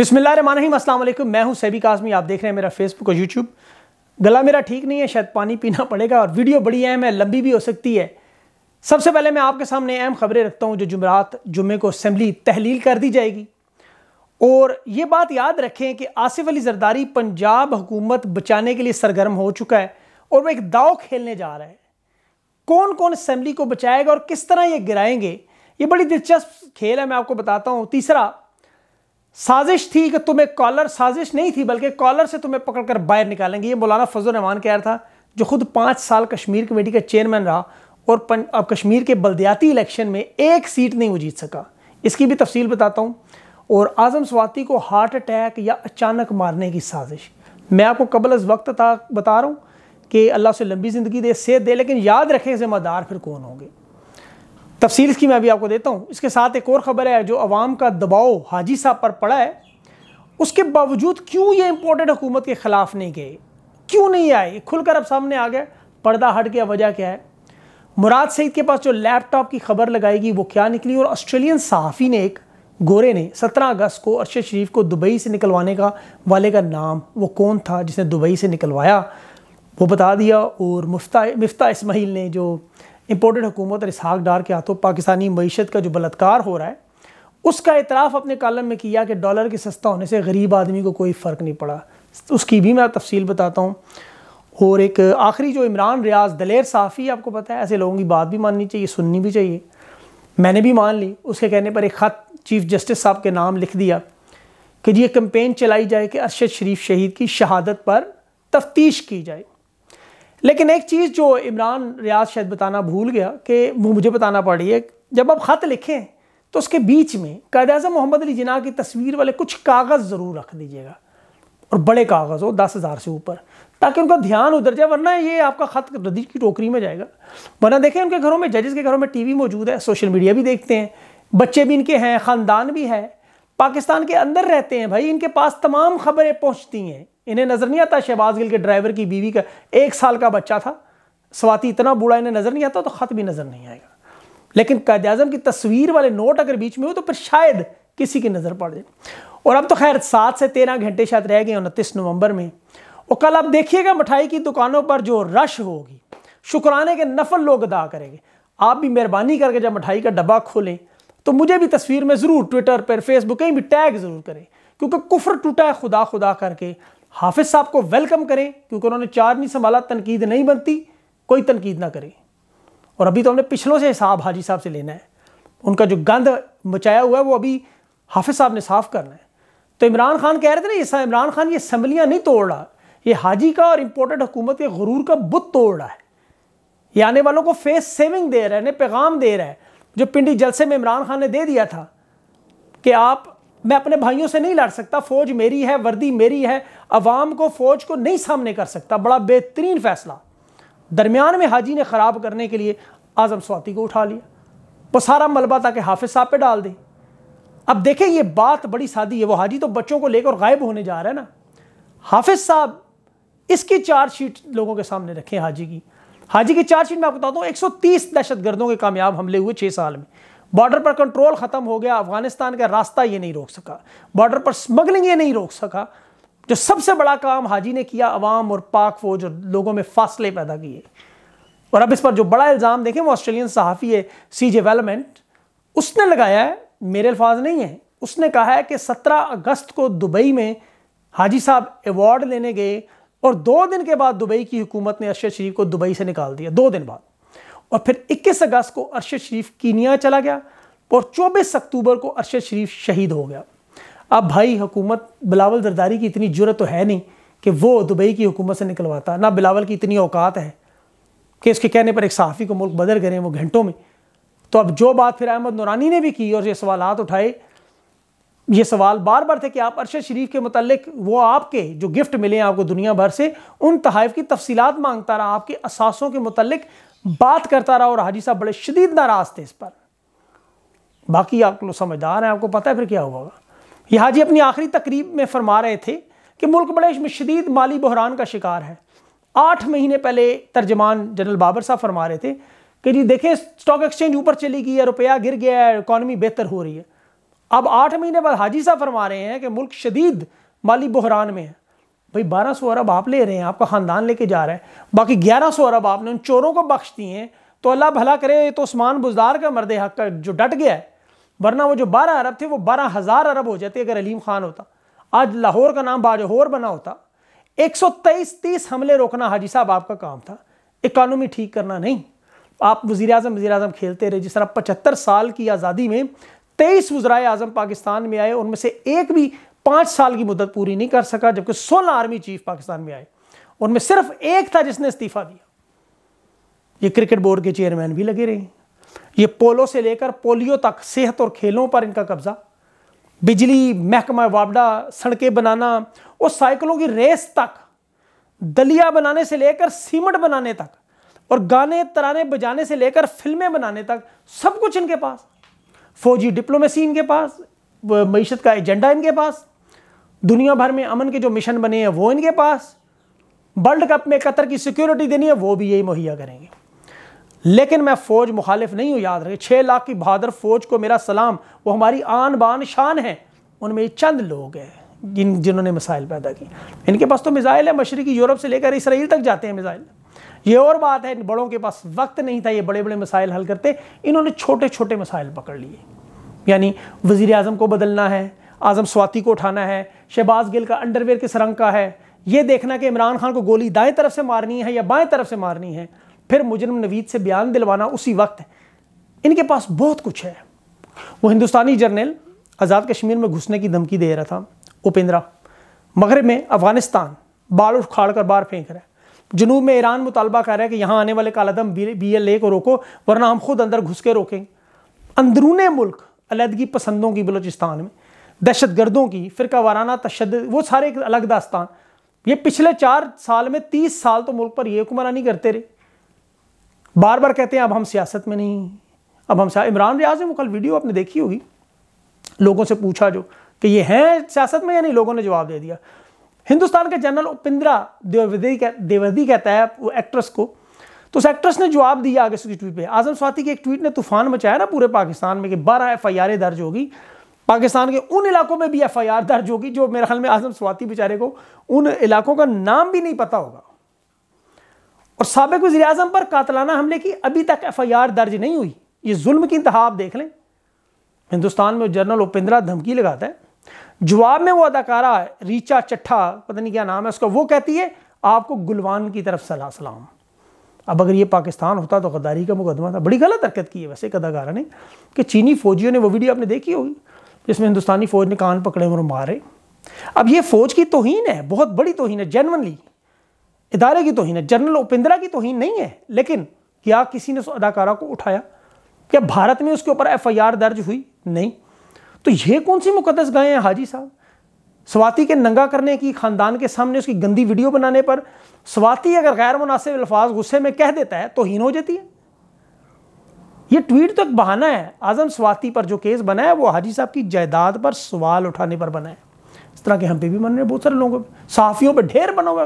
अस्सलाम वालेकुम मैं हूं सैबी काजमी आप देख रहे हैं मेरा फेसबुक और यूट्यूब गला मेरा ठीक नहीं है शायद पानी पीना पड़ेगा और वीडियो बड़ी अहम है लंबी भी हो सकती है सबसे पहले मैं आपके सामने अहम खबरें रखता हूं जो जुमरात जुम्मे को असम्बली तहलील कर दी जाएगी और ये बात याद रखें कि आसिफ अली जरदारी पंजाब हुकूमत बचाने के लिए सरगर्म हो चुका है और वह एक दाव खेलने जा रहा है कौन कौन असम्बली को बचाएगा और किस तरह ये गिराएंगे ये बड़ी दिलचस्प खेल है मैं आपको बताता हूँ तीसरा साजिश थी कि तुम्हें कॉलर साजिश नहीं थी बल्कि कॉलर से तुम्हें पकड़कर बाहर निकालेंगे ये मौलाना फजल रहमान कह रहा था जो खुद पाँच साल कश्मीर कमेटी का चेयरमैन रहा और अब कश्मीर के बलदियाती इलेक्शन में एक सीट नहीं वो जीत सका इसकी भी तफसील बताता हूँ और आज़म स्वाति को हार्ट अटैक या अचानक मारने की साजिश मैं आपको कबल अज वक्त था बता रहा हूँ कि अल्लाह से लंबी ज़िंदगी दे सेहत दे लेकिन याद रखें ज़िम्मेदार फिर कौन होंगे तफसील इसकी मैं अभी आपको देता हूँ इसके साथ एक और ख़बर है जो अवाम का दबाव हाजी साहब पर पड़ा है उसके बावजूद क्यों ये इम्पोर्टेंट हुकूमत के ख़िलाफ़ नहीं गए क्यों नहीं आए खुलकर अब सामने आ गया पर्दा हट गया वजह क्या है मुराद सईद के पास जो लैपटॉप की खबर लगाएगी वो क्या निकली और ऑस्ट्रेलियन सहाफ़ी ने एक गोरे ने 17 अगस्त को अरशद शरीफ को दुबई से निकलवाने का वाले का नाम वो कौन था जिसने दुबई से निकलवाया वो बता दिया और मुफ्ता मफ्ता इसमाइल ने जो इम्पोर्टेड हुकूमत और इसहाक डार के हाथों पाकिस्तानी मीशत का जो बलात्कार हो रहा है उसका इतराफ़ अपने कॉलम में किया कि डॉलर के सस्ता होने से गरीब आदमी को कोई फ़र्क नहीं पड़ा उसकी भी मैं तफसील बताता हूँ और एक आखिरी जो इमरान रियाज दलेर साफ़ी आपको पता है ऐसे लोगों की बात भी माननी चाहिए सुननी भी चाहिए मैंने भी मान ली उसके कहने पर एक ख़त चीफ़ जस्टिस साहब के नाम लिख दिया कि जी ये कम्पेन चलाई जाए कि अरशद शरीफ शहीद की शहादत पर तफ्तीश की जाए लेकिन एक चीज़ जो इमरान रियाज शायद बताना भूल गया कि वो मुझे बताना पड़ रही है जब आप ख़त लिखें तो उसके बीच में कायद अजम मोहम्मद अली जिना की तस्वीर वाले कुछ कागज़ ज़रूर रख दीजिएगा और बड़े कागज़ हो दस हज़ार से ऊपर ताकि उनका ध्यान उधर जाए वरना ये आपका ख़त रदी की टोकरी में जाएगा वरना देखें उनके घरों में जजेस के घरों में टीवी मौजूद है सोशल मीडिया भी देखते हैं बच्चे भी इनके हैं ख़ानदान भी है पाकिस्तान के अंदर रहते हैं भाई इनके पास तमाम खबरें पहुँचती हैं इन्हें नज़र नहीं आता शहबाज गिल के ड्राइवर की बीवी का एक साल का बच्चा था स्वाति इतना बूढ़ा इन्हें नज़र नहीं आता तो ख़त भी नज़र नहीं आएगा लेकिन कैद अजम की तस्वीर वाले नोट अगर बीच में हो तो फिर शायद किसी की नज़र पड़ जाए और अब तो खैर सात से तेरह घंटे शायद रह गए उनतीस नवंबर में और कल आप देखिएगा मिठाई की दुकानों पर जो रश होगी शुक्राने के नफल लोग अदा करेंगे आप भी मेहरबानी करके जब मिठाई का डब्बा खोलें तो मुझे भी तस्वीर में ज़रूर ट्विटर पर फेसबुक कहीं भी टैग ज़रूर करें क्योंकि कुफर टूटा है खुदा खुदा करके हाफिज़ साहब को वेलकम करें क्योंकि उन्होंने चार नहीं संभाला तनकीद नहीं बनती कोई तनकीद ना करें और अभी तो हमने पिछलों से हिसाब हाजी साहब से लेना है उनका जो गंद मचाया हुआ है वो अभी हाफिज़ साहब ने साफ़ करना है तो इमरान खान कह रहे थे ना ये इमरान खान ये असम्बलियाँ नहीं तोड़ रहा ये हाजी का और इम्पोर्टेड हुकूमत के गुरूर का बुत तोड़ रहा है ये आने वालों को फेस सेविंग दे रहा है पैगाम दे रहा है जो पिंडी जलसे में इमरान खान ने दे दिया था कि आप मैं अपने भाइयों से नहीं लड़ सकता फौज मेरी है वर्दी मेरी है अवाम को फौज को नहीं सामने कर सकता बड़ा बेहतरीन फैसला दरमियान में हाजी ने ख़राब करने के लिए आज़म स्वाति को उठा लिया वो सारा मलबा ताकि हाफिज साहब पे डाल दें अब देखें ये बात बड़ी सादी है वो हाजी तो बच्चों को लेकर गायब होने जा रहा है ना हाफिज साहब इसकी चार्जशीट लोगों के सामने रखें हाजी की हाजी की चार्जशीट में आपको बताता हूँ दहशत दहशतगर्दों के कामयाब हमले हुए छः साल में बॉर्डर पर कंट्रोल खत्म हो गया अफगानिस्तान का रास्ता ये नहीं रोक सका बॉर्डर पर स्मगलिंग ये नहीं रोक सका जो सबसे बड़ा काम हाजी ने किया अवाम और पाक फौज और लोगों में फासले पैदा किए और अब इस पर जो बड़ा इल्ज़ाम देखें वो ऑस्ट्रेलियन सहाफ़ी है सी जे वेलमेंट उसने लगाया है मेरे अल्फाज नहीं है उसने कहा है कि सत्रह अगस्त को दुबई में हाजी साहब अवार्ड लेने गए और दो दिन के बाद दुबई की हुकूमत ने अरशद शरीफ को दुबई से निकाल दिया दो दिन बाद और फिर 21 अगस्त को अरशद शरीफ कीनिया चला गया और 24 अक्टूबर को अरशद शरीफ शहीद हो गया अब भाई हुकूमत बिलावल जरदारी की इतनी जरूरत तो है नहीं कि वो दुबई की हुकूमत से निकलवाता ना बिलावल की इतनी औकात है कि उसके कहने पर एक सहाफ़ी को मुल्क बदल करें वो घंटों में तो अब जो बात फिर अहमद नूरानी ने भी की और ये सवाल उठाए ये सवाल बार बार थे कि आप अरशद शरीफ के मतलब वो आपके जो गिफ्ट मिले हैं आपको दुनिया भर से उन तहफ़ की तफसीत मांगता रहा आपके असासों के मतलब बात करता रहा और हाजी साहब बड़े शदीद नाराज थे इस पर बाकी आप लोग समझदार हैं आपको पता है फिर क्या हुआ ये हाजी अपनी आखिरी तकरीब में फरमा रहे थे कि मुल्क बड़े इसमें शदीद माली बहरान का शिकार है आठ महीने पहले तर्जमान जनरल बाबर साहब फरमा रहे थे कि जी देखें स्टॉक एक्सचेंज ऊपर चली गई है रुपया गिर गया है इकॉनमी बेहतर हो रही है अब आठ महीने बाद हाजी साहब फरमा रहे हैं कि मुल्क शदीद माली बहरान में है भाई बारह सौ अरब आप ले रहे हैं आपका ख़ानदान लेके जा रहा है बाकी ग्यारह सौ अरब आपने उन चोरों को बख्श दिए हैं तो अल्लाह भला करे ये तो उस्मान बुजदार का मर्द हक का जो डट गया है वरना वो जो बारह अरब थे वो बारह हज़ार अरब हो जाते अगर अलीम ख़ान होता आज लाहौर का नाम बाजहोर बना होता एक सौ तेईस तीस हमले रोकना हाजी साहब आपका काम था इकानमी ठीक करना नहीं आप वजी अजम वजी अजम खेलते रहे जिस तरह पचहत्तर साल की आज़ादी में तेईस वज्राए आजम पाकिस्तान में आए उनमें से एक भी पांच साल की मुद्दत पूरी नहीं कर सका जबकि सोलह आर्मी चीफ पाकिस्तान में आए उनमें सिर्फ एक था जिसने इस्तीफा दिया ये क्रिकेट बोर्ड के चेयरमैन भी लगे रहे ये पोलो से लेकर पोलियो तक सेहत और खेलों पर इनका कब्जा बिजली महकमा वापडा सड़कें बनाना और साइकिलों की रेस तक दलिया बनाने से लेकर सीमेंट बनाने तक और गाने तराने बजाने से लेकर फिल्में बनाने तक सब कुछ इनके पास फौजी डिप्लोमेसी इनके पास मीशत का एजेंडा इनके पास दुनिया भर में अमन के जो मिशन बने हैं वो इनके पास वर्ल्ड कप में कतर की सिक्योरिटी देनी है वो भी यही मुहैया करेंगे लेकिन मैं फ़ौज मुखालिफ नहीं हूँ याद रखें छः लाख की बहादुर फ़ौज को मेरा सलाम वो हमारी आन बान शान है उनमें चंद लोग हैं जिन जिन्होंने मिसाइल पैदा की इनके पास तो मिसाइल है मशरकी यूरोप से लेकर इसराइल तक जाते हैं मिसाइल ये और बात है बड़ों के पास वक्त नहीं था ये बड़े बड़े मिसाइल हल करते इन्होंने छोटे छोटे मिसाइल पकड़ लिए यानी वजीर अजम को बदलना है आजम स्वाति को उठाना है शहबाज गिल का अंडरवेयर किस रंग का है ये देखना कि इमरान खान को गोली दाएं तरफ से मारनी है या बाएं तरफ से मारनी है फिर मुजरम नवीद से बयान दिलवाना उसी वक्त इनके पास बहुत कुछ है वो हिंदुस्तानी जर्नल आज़ाद कश्मीर में घुसने की धमकी दे रहा था उपेंद्रा मगरब में अफगानिस्तान बाल उखाड़ कर बाहर फेंक रहा है जनूब में ईरान मुतालबा कर रहा है कि यहाँ आने वाले कालादम बी एल ए को रोको वरना हम खुद अंदर घुस के रोकेंगे अंदरून मुल्क अलहदगी पसंदों की बलोचिस्तान में दहशत गर्दों की का वाराना तशद वो सारे एक अलग दास्तान ये पिछले चार साल में तीस साल तो मुल्क पर ये हुक्मरानी करते रहे बार बार कहते हैं अब हम सियासत में नहीं अब हम इमरान रियाज ने वो कल वीडियो आपने देखी होगी लोगों से पूछा जो कि ये हैं सियासत में या नहीं लोगों ने जवाब दे दिया हिंदुस्तान के जनरल उपिंद्रा देवदी कह, देवदी कहता है वो एक्ट्रेस को तो उस एक्ट्रेस ने जवाब दिया आगे उसकी ट्वीट पे आजम स्वाति की एक ट्वीट ने तूफान मचाया ना पूरे पाकिस्तान में कि बारह एफ आई आर दर्ज होगी पाकिस्तान के उन इलाकों में भी एफ आई आर दर्ज होगी जो मेरे ख्याल में आजम स्वाति बेचारे को उन इलाकों का नाम भी नहीं पता होगा और सबक वजी अजम पर कातलाना हमले की अभी तक एफ आई आर दर्ज नहीं हुई ये जुल्म की इंतहा आप देख लें हिंदुस्तान में जनरल उपेंद्रा धमकी लगाता है जवाब में वो अदाकारा रीचा चट्ठा पता नहीं क्या नाम है उसका वो कहती है आपको गुलवान की तरफ सलाह सलाम अब अगर ये पाकिस्तान होता तो गद्दारी का मुकदमा था बड़ी गलत हरकत की है वैसे एक अदाकारा ने कि चीनी फौजियों ने वो वीडियो आपने देखी होगी जिसमें हिंदुस्तानी फ़ौज ने कान पकड़े और मारे अब ये फ़ौज की तोहन है बहुत बड़ी तोहन है जेनवनली इदारे की तोहन है जनरल उपिंद्रा की तोहन नहीं है लेकिन क्या किसी ने उस अदाकारा को उठाया क्या भारत में उसके ऊपर एफआईआर दर्ज हुई नहीं तो ये कौन सी मुकदस गए हैं हाजी साहब स्वाति के नंगा करने की ख़ानदान के सामने उसकी गंदी वीडियो बनाने पर स्वाति अगर गैर मुनासिब अल्फाज गुस्से में कह देता है तो हीन हो जाती है ये ट्वीट तक तो बहाना है आजम स्वाति पर जो केस बना है वो हाजी साहब की जायदाद पर सवाल उठाने पर बना है इस तरह के हम पे भी मन बहुत सारे लोगों पर सहाफ़ियों पर ढेर बना हुआ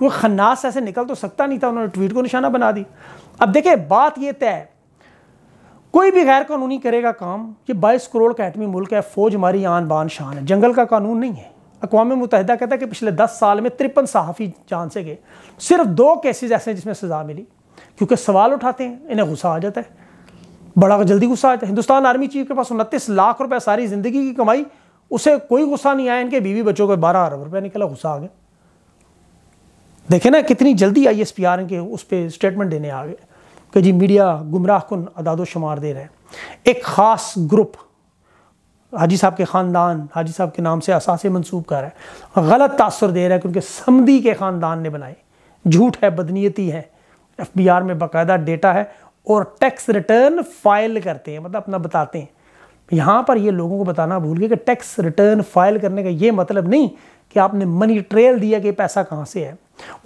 वो खन्नास ऐसे निकल तो सकता नहीं था उन्होंने ट्वीट को निशाना बना दी अब देखे बात ये तय कोई भी गैर कानूनी करेगा काम ये बाईस करोड़ का एटमी मुल्क है फ़ौज हमारी आन बान शान है जंगल का कानून नहीं है अकवा मुतहदा कहता है कि पिछले दस साल में तिरपन सहाफ़ी जान से गए सिर्फ दो केसेज ऐसे हैं जिसमें सज़ा मिली क्योंकि सवाल उठाते हैं इन्हें गुस्सा आ जाता है बड़ा जल्दी गुस्सा आता है हिंदुस्तान आर्मी चीफ के पास उनतीस लाख रुपए सारी ज़िंदगी की कमाई उसे कोई गुस्सा नहीं आया इनके बीवी बच्चों को बारह अरब रुपया निकला गुस्सा आ गया देखे ना कितनी जल्दी आई एस पी आर के उस पर स्टेटमेंट देने आ गए कि जी मीडिया गुमराह कन अदादोशुमार दे रहे हैं एक ख़ास ग्रुप हाजी साहब के ख़ानदान हाजी साहब के नाम से असासे मनसूब कर रहे हैं गलत तासर दे रहा है कि उनके समदी के ख़ानदान ने बनाए झूठ है बदनीयती है एफ बी आर में बाकायदा डेटा है और टैक्स रिटर्न फाइल करते हैं मतलब अपना बताते हैं यहाँ पर ये लोगों को बताना भूल गए कि टैक्स रिटर्न फाइल करने का ये मतलब नहीं कि आपने मनी ट्रेल दिया कि पैसा कहाँ से है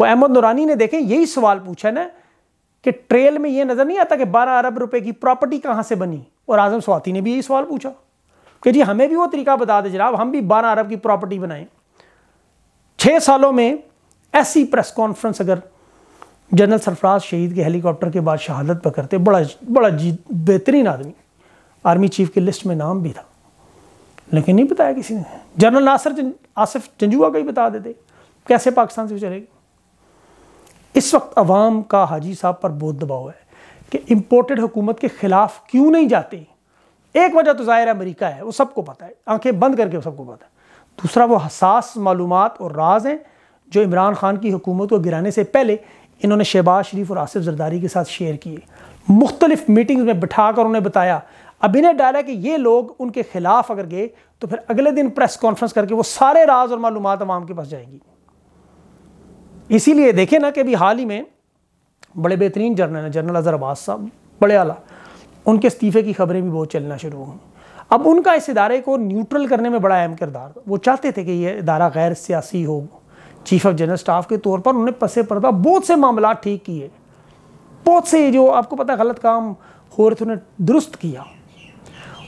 वो अहमद नुरानी ने देखें यही सवाल पूछा ना कि ट्रेल में ये नज़र नहीं आता कि 12 अरब रुपए की प्रॉपर्टी कहाँ से बनी और आजम स्वाति ने भी यही सवाल पूछा कि जी हमें भी वो तरीका बता दे जनाब हम भी बारह अरब की प्रॉपर्टी बनाएं छः सालों में ऐसी प्रेस कॉन्फ्रेंस अगर जनरल सरफराज शहीद के हेलीकॉप्टर के बाद शहादत करते बड़ा बड़ा जी बेहतरीन आदमी आर्मी चीफ की लिस्ट में नाम भी था लेकिन नहीं बताया किसी ने जनरल नासिर जन, आसिफ जंजुआ का ही बता देते कैसे पाकिस्तान से चले इस वक्त अवाम का हाजी साहब पर बहुत दबाव है कि इम्पोर्टेड हुकूमत के ख़िलाफ़ क्यों नहीं जाते एक वजह तो ज़ाहिर अमरीका है वो सबको पता है आंखें बंद करके सबको पता है दूसरा वो हसास मालूम और राज हैं जो इमरान खान की हुकूमत को गिराने से पहले इन्होंने शहबाज शरीफ और आसिफ जरदारी के साथ शेयर किए मुख्तलिफ मीटिंग्स में बिठा कर उन्हें बताया अब इन्हें डाला कि ये लोग उनके खिलाफ अगर गए तो फिर अगले दिन प्रेस कॉन्फ्रेंस करके वो सारे राज और मालूम आवाम के पास जाएंगी इसीलिए देखें ना कि अभी हाल ही में बड़े बेहतरीन जर्नल हैं जनरल अजहर अब्बास साहब बड़े आला उनके इस्तीफे की खबरें भी बहुत चलना शुरू हुई अब उनका इस इदारे को न्यूट्रल करने में बड़ा अहम किरदार वो चाहते थे कि ये इदारा गैर सियासी हो चीफ ऑफ जनरल स्टाफ के तौर पर उन्होंने पसे पर्दा बहुत से मामला ठीक किए बहुत से जो आपको पता गलत काम हो रहे थे उन्हें दुरुस्त किया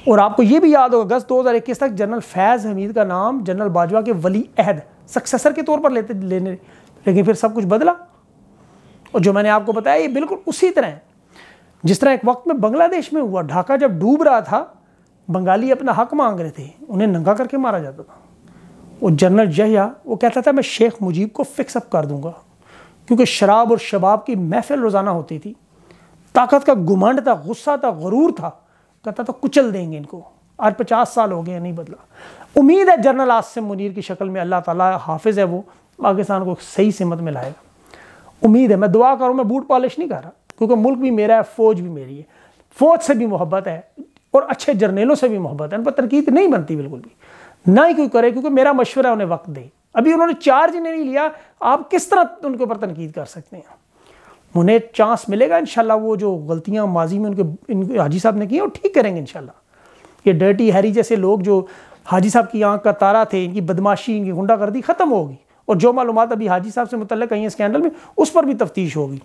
और आपको ये भी याद होगा अगस्त 2021 तक जनरल फैज़ हमीद का नाम जनरल बाजवा के वली अहद सक्सेसर के तौर पर लेते लेने लेकिन फिर सब कुछ बदला और जो मैंने आपको बताया ये बिल्कुल उसी तरह जिस तरह एक वक्त में बांग्लादेश में हुआ ढाका जब डूब रहा था बंगाली अपना हक मांग रहे थे उन्हें नंगा करके मारा जाता था वो जनरल जहिया वो कहता था मैं शेख मुजीब को फिक्सअप कर दूंगा क्योंकि शराब और शबाब की महफिल रोज़ाना होती थी ताकत का घुमंड था गुस्सा था गरूर था कहता था कुचल देंगे इनको आज पचास साल हो गए नहीं बदला उम्मीद है जनरल आसिम मुनीर की शक्ल में अल्लाह ताला हाफिज है वो पाकिस्तान को सही सिमत में लाएगा उम्मीद है मैं दुआ करूँ मैं बूट पॉलिश नहीं कर रहा क्योंकि मुल्क भी मेरा है फौज भी मेरी है फौज से भी मोहब्बत है और अच्छे जर्नेलों से भी मोहब्बत है पर तरकीद नहीं बनती बिल्कुल भी ना ही कोई करे क्योंकि मेरा मशवरा उन्हें वक्त दे अभी उन्होंने चार्ज नहीं लिया आप किस तरह उनके ऊपर तनकीद कर सकते हैं उन्हें चांस मिलेगा इनशाला वो जो गलतियाँ माजी में उनके इन हाजी साहब ने की वो ठीक करेंगे इनशाला ये डर्टी हैरी जैसे लोग जो हाजी साहब की आँख का तारा थे इनकी बदमाशी इनकी गुंडागर्दी ख़त्म होगी और जो मालूम अभी हाजी साहब से मुतल कहीं स्कैंडल में उस पर भी तफ्तीश होगी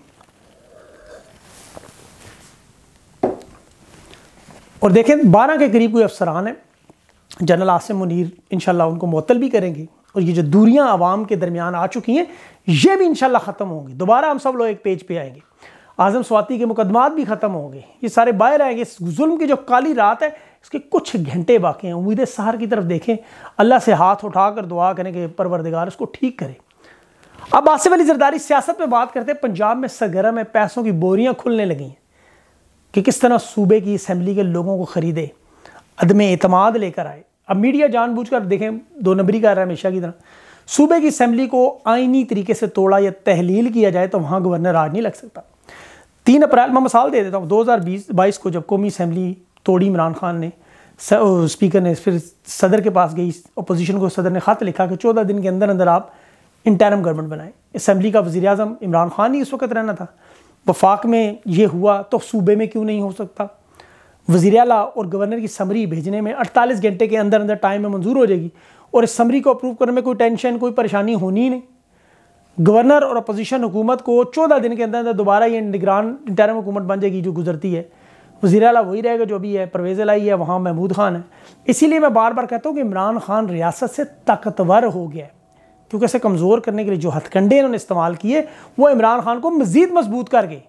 और देखें बारह के करीब कोई अफसरान हैं जनरल आसिम मुनीर इन उनको मअतल भी करेंगे और ये जो दूरियाँ आवाम के दरमियान आ चुकी हैं ये भी इन ख़त्म होंगी दोबारा हम सब लोग एक पेज पे आएंगे आज़म स्वाति के मुकदमात भी ख़त्म होंगे ये सारे बाहर आएंगे इस जुल्म की जो काली रात है इसके कुछ घंटे बाकी हैं उम्मीद सहार की तरफ देखें अल्लाह से हाथ उठा कर दुआ करें कि परवरदिगार उसको ठीक करें अब आसिफ अली जरदारी सियासत में बात करते हैं पंजाब में सरगर्म है पैसों की बोरियाँ खुलने लगी हैं कि किस तरह सूबे की असम्बली के लोगों को ख़रीदे अदम अतमाद लेकर आए अब मीडिया जानबूझकर देखें दो नंबरी कर रहा है हमेशा की तरह सूबे की असम्बली को आइनी तरीके से तोड़ा या तहलील किया जाए तो वहाँ गवर्नर आज नहीं लग सकता तीन अप्रैल मैं मिसाल दे देता हूँ दो हज़ार बीस बाईस को जब कौमी असम्बली तोड़ी इमरान खान ने स्पीकर ने फिर सदर के पास गई अपोजिशन को सदर ने ख़त लिखा कि चौदह दिन के अंदर अंदर आप इंटरम गवर्नमेंट बनाएं असम्बली का वजी अजम इमरान खान ही इस वक्त रहना था वफाक में ये हुआ तो सूबे में क्यों नहीं हो सकता वजी अला और गवर्नर की समरी भेजने में 48 घंटे के अंदर अंदर टाइम में मंजूर हो जाएगी और इस समरी को अप्रूव करने में कोई टेंशन कोई परेशानी होनी ही नहीं गवर्नर और अपोजिशन हुकूमत को चौदह दिन के अंदर अंदर दोबारा ये निगरान इंटरम हुकूमत बन जाएगी जो गुजरती है वजी अला वही रहेगा जो अभी है परवेज़ लाई है वहाँ महमूद खान है इसीलिए मैं बार बार कहता हूँ कि इमरान खान रियासत से ताकतवर हो गया है क्योंकि इसे कमज़ोर करने के लिए जो हथकंडे इन्होंने इस्तेमाल किए वो इमरान खान को मज़ीद मजबूत कर गए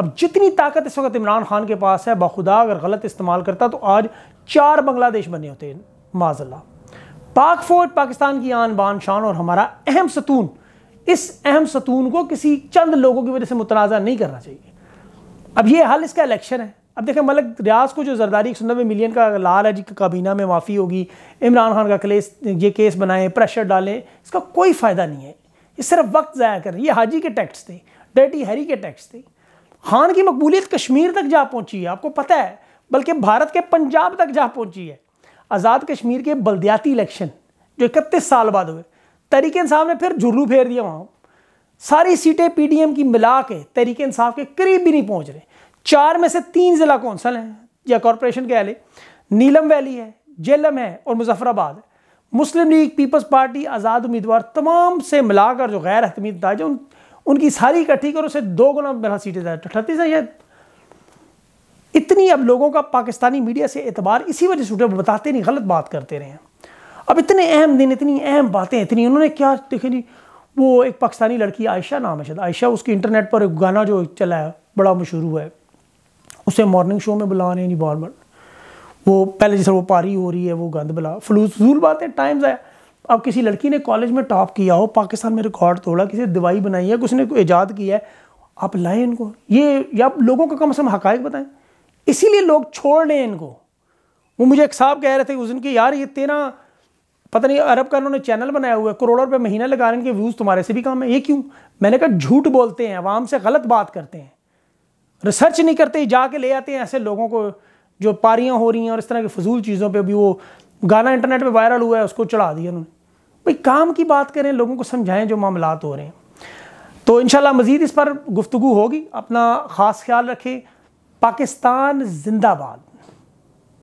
अब जितनी ताकत इस वक्त इमरान खान के पास है बखुदा अगर गलत इस्तेमाल करता तो आज चार बांग्लादेश बने होते माजल्ला पाक फौज पाकिस्तान की आन बान शान और हमारा अहम सतून इस अहम सतून को किसी चंद लोगों की वजह से मुतनाज़ा नहीं करना चाहिए अब ये हल इसका इलेक्शन है अब देखें मलक रियाज को जो जरदारी एक सौ नब्बे मिलियन का लाल है जी काबीना में माफ़ी होगी इमरान खान का क्लेस ये केस बनाएं प्रेशर डालें इसका कोई फ़ायदा नहीं है ये सिर्फ वक्त ज़ाया कर ये हाजी के टैक्स थे डर्टी हैरी के टैक्स थे खान की मकबूलियत कश्मीर तक जा पहुंची है आपको पता है बल्कि भारत के पंजाब तक जा पहुंची है आज़ाद कश्मीर के बलदियाती इलेक्शन जो इकतीस साल बाद हुए तहरीक इंसाफ ने फिर जुर्रू फेर दिया वहाँ सारी सीटें एम की मिला के तहरीक इंसाफ के करीब भी नहीं पहुँच रहे चार में से तीन ज़िला कौंसल हैं या कॉरपोरेशन के अहले नीलम वैली है जेलम है और मुजफ्फराबाद मुस्लिम लीग पीपल्स पार्टी आज़ाद उम्मीदवार तमाम से मिलाकर जो गैर हतमी दाज उन उनकी सारी इकट्ठी करो उसे दो गुना मेरा सीटें ज़्यादा अठतीस है इतनी अब लोगों का पाकिस्तानी मीडिया से एतबार इसी वजह से बताते नहीं गलत बात करते रहे हैं अब इतने अहम दिन इतनी अहम बातें इतनी उन्होंने क्या देखे जी वो एक पाकिस्तानी लड़की आयशा नाम है शायद आयशा उसकी इंटरनेट पर एक गाना जो चला है बड़ा मशहूर हुआ है उसे मॉर्निंग शो में बुला रहे हैं नहीं बार बार वो पहले जैसे वो पारी हो रही है वो गंद बुला फलूसूल बातें बात है टाइम्स आया अब किसी लड़की ने कॉलेज में टॉप किया हो पाकिस्तान में रिकॉर्ड तोड़ा किसी दवाई बनाई है किसी ने कोई ईजाद किया है आप लाएं इनको ये या लोगों को कम से कम हक बताएं इसीलिए लोग छोड़ रहे हैं इनको वो मुझे एक साहब कह रहे थे उस दिन की यार ये तेरह पता नहीं अरब का उन्होंने चैनल बनाया हुआ है करोड़ों रुपये महीना लगा रहे हैं इनके व्यूज़ तुम्हारे से भी कम है ये क्यों मैंने कहा झूठ बोलते हैं आवाम से गलत बात करते हैं रिसर्च नहीं करते जाके ले आते हैं ऐसे लोगों को जो पारियाँ हो रही हैं और इस तरह की फजूल चीज़ों पर भी वो गाना इंटरनेट पर वायरल हुआ है उसको चढ़ा दिया उन्होंने भाई काम की बात करें लोगों को समझाएं जो मामला हो रहे हैं तो इन मज़ीद इस पर गुफ्तु होगी अपना ख़ास ख्याल रखें पाकिस्तान जिंदाबाद